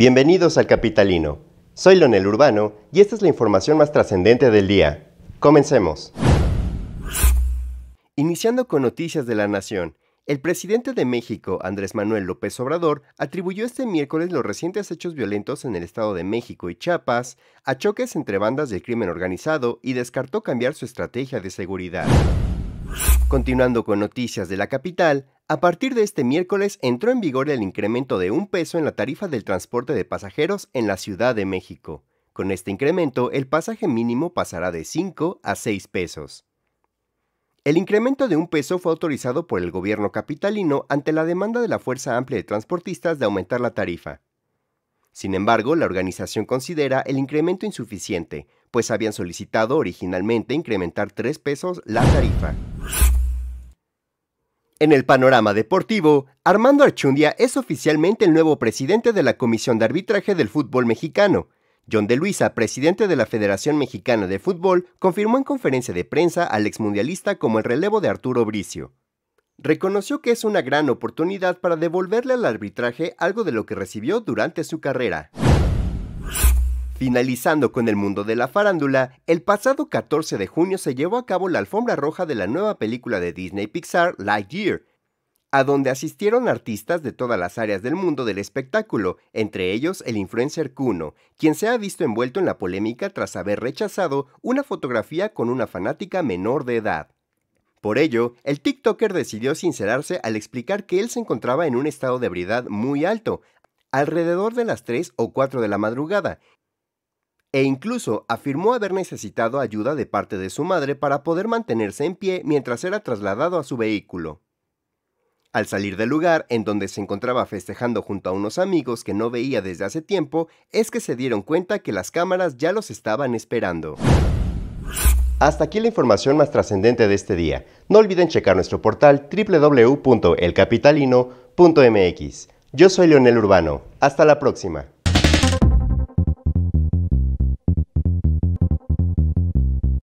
Bienvenidos al Capitalino. Soy Lonel Urbano y esta es la información más trascendente del día. Comencemos. Iniciando con noticias de la nación, el presidente de México, Andrés Manuel López Obrador, atribuyó este miércoles los recientes hechos violentos en el Estado de México y Chiapas a choques entre bandas del crimen organizado y descartó cambiar su estrategia de seguridad. Continuando con noticias de la capital, a partir de este miércoles entró en vigor el incremento de un peso en la tarifa del transporte de pasajeros en la Ciudad de México. Con este incremento, el pasaje mínimo pasará de 5 a 6 pesos. El incremento de un peso fue autorizado por el gobierno capitalino ante la demanda de la Fuerza Amplia de Transportistas de aumentar la tarifa. Sin embargo, la organización considera el incremento insuficiente, pues habían solicitado originalmente incrementar 3 pesos la tarifa. En el panorama deportivo, Armando Archundia es oficialmente el nuevo presidente de la Comisión de Arbitraje del Fútbol Mexicano. John de Luisa, presidente de la Federación Mexicana de Fútbol, confirmó en conferencia de prensa al exmundialista como el relevo de Arturo Bricio. Reconoció que es una gran oportunidad para devolverle al arbitraje algo de lo que recibió durante su carrera. Finalizando con el mundo de la farándula, el pasado 14 de junio se llevó a cabo la alfombra roja de la nueva película de Disney Pixar, Lightyear, a donde asistieron artistas de todas las áreas del mundo del espectáculo, entre ellos el influencer Kuno, quien se ha visto envuelto en la polémica tras haber rechazado una fotografía con una fanática menor de edad. Por ello, el TikToker decidió sincerarse al explicar que él se encontraba en un estado de ebriedad muy alto, alrededor de las 3 o 4 de la madrugada, e incluso afirmó haber necesitado ayuda de parte de su madre para poder mantenerse en pie mientras era trasladado a su vehículo. Al salir del lugar en donde se encontraba festejando junto a unos amigos que no veía desde hace tiempo, es que se dieron cuenta que las cámaras ya los estaban esperando. Hasta aquí la información más trascendente de este día. No olviden checar nuestro portal www.elcapitalino.mx. Yo soy Leonel Urbano. Hasta la próxima.